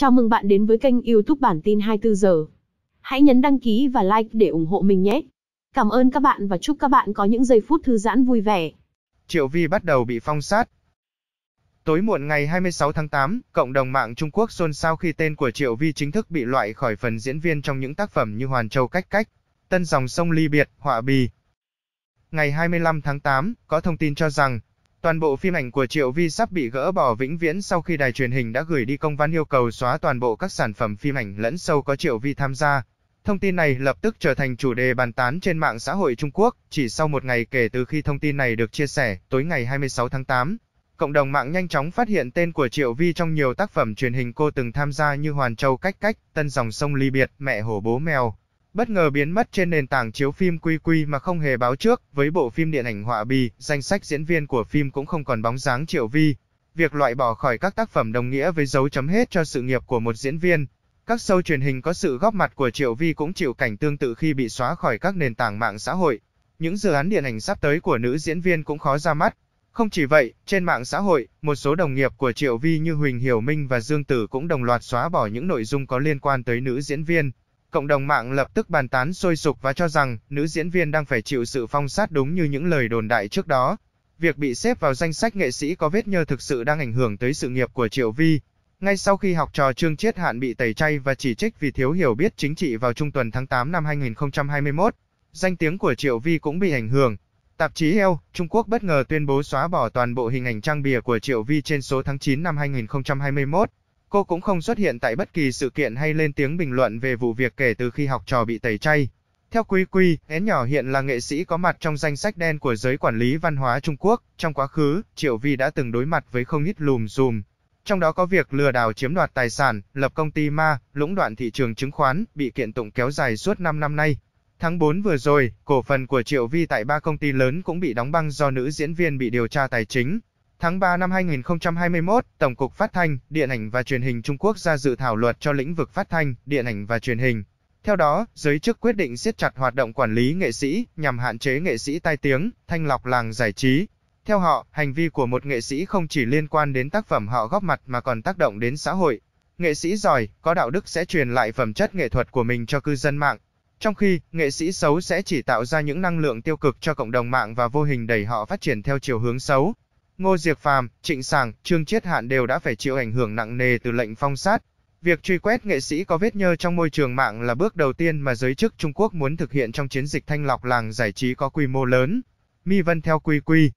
Chào mừng bạn đến với kênh YouTube bản tin 24 giờ. Hãy nhấn đăng ký và like để ủng hộ mình nhé. Cảm ơn các bạn và chúc các bạn có những giây phút thư giãn vui vẻ. Triệu Vi bắt đầu bị phong sát. Tối muộn ngày 26 tháng 8, cộng đồng mạng Trung Quốc xôn xao khi tên của Triệu Vi chính thức bị loại khỏi phần diễn viên trong những tác phẩm như Hoàn Châu Cách Cách, Tân Dòng Sông Ly Biệt, Họa Bì. Ngày 25 tháng 8, có thông tin cho rằng Toàn bộ phim ảnh của Triệu Vi sắp bị gỡ bỏ vĩnh viễn sau khi đài truyền hình đã gửi đi công văn yêu cầu xóa toàn bộ các sản phẩm phim ảnh lẫn sâu có Triệu Vi tham gia. Thông tin này lập tức trở thành chủ đề bàn tán trên mạng xã hội Trung Quốc, chỉ sau một ngày kể từ khi thông tin này được chia sẻ, tối ngày 26 tháng 8. Cộng đồng mạng nhanh chóng phát hiện tên của Triệu Vi trong nhiều tác phẩm truyền hình cô từng tham gia như Hoàn Châu Cách Cách, Tân Dòng Sông Ly Biệt, Mẹ Hổ Bố Mèo, bất ngờ biến mất trên nền tảng chiếu phim QQ mà không hề báo trước, với bộ phim điện ảnh họa bì, danh sách diễn viên của phim cũng không còn bóng dáng Triệu Vi. Việc loại bỏ khỏi các tác phẩm đồng nghĩa với dấu chấm hết cho sự nghiệp của một diễn viên. Các show truyền hình có sự góp mặt của Triệu Vi cũng chịu cảnh tương tự khi bị xóa khỏi các nền tảng mạng xã hội. Những dự án điện ảnh sắp tới của nữ diễn viên cũng khó ra mắt. Không chỉ vậy, trên mạng xã hội, một số đồng nghiệp của Triệu Vi như Huỳnh Hiểu Minh và Dương Tử cũng đồng loạt xóa bỏ những nội dung có liên quan tới nữ diễn viên. Cộng đồng mạng lập tức bàn tán sôi sục và cho rằng nữ diễn viên đang phải chịu sự phong sát đúng như những lời đồn đại trước đó. Việc bị xếp vào danh sách nghệ sĩ có vết nhơ thực sự đang ảnh hưởng tới sự nghiệp của Triệu Vi. Ngay sau khi học trò Trương Chiết Hạn bị tẩy chay và chỉ trích vì thiếu hiểu biết chính trị vào trung tuần tháng 8 năm 2021, danh tiếng của Triệu Vi cũng bị ảnh hưởng. Tạp chí Elle, Trung Quốc bất ngờ tuyên bố xóa bỏ toàn bộ hình ảnh trang bìa của Triệu Vi trên số tháng 9 năm 2021. Cô cũng không xuất hiện tại bất kỳ sự kiện hay lên tiếng bình luận về vụ việc kể từ khi học trò bị tẩy chay. Theo Quy Quy, én nhỏ hiện là nghệ sĩ có mặt trong danh sách đen của giới quản lý văn hóa Trung Quốc. Trong quá khứ, Triệu Vi đã từng đối mặt với không ít lùm xùm. Trong đó có việc lừa đảo chiếm đoạt tài sản, lập công ty ma, lũng đoạn thị trường chứng khoán, bị kiện tụng kéo dài suốt 5 năm nay. Tháng 4 vừa rồi, cổ phần của Triệu Vi tại ba công ty lớn cũng bị đóng băng do nữ diễn viên bị điều tra tài chính, Tháng 3 năm 2021, Tổng cục Phát thanh, Điện ảnh và Truyền hình Trung Quốc ra dự thảo luật cho lĩnh vực phát thanh, điện ảnh và truyền hình. Theo đó, giới chức quyết định siết chặt hoạt động quản lý nghệ sĩ nhằm hạn chế nghệ sĩ tai tiếng, thanh lọc làng giải trí. Theo họ, hành vi của một nghệ sĩ không chỉ liên quan đến tác phẩm họ góp mặt mà còn tác động đến xã hội. Nghệ sĩ giỏi, có đạo đức sẽ truyền lại phẩm chất nghệ thuật của mình cho cư dân mạng. Trong khi, nghệ sĩ xấu sẽ chỉ tạo ra những năng lượng tiêu cực cho cộng đồng mạng và vô hình đẩy họ phát triển theo chiều hướng xấu. Ngô Diệc Phàm, Trịnh Sảng, Trương Chiết Hạn đều đã phải chịu ảnh hưởng nặng nề từ lệnh phong sát. Việc truy quét nghệ sĩ có vết nhơ trong môi trường mạng là bước đầu tiên mà giới chức Trung Quốc muốn thực hiện trong chiến dịch thanh lọc làng giải trí có quy mô lớn. Mi Vân theo quy quy,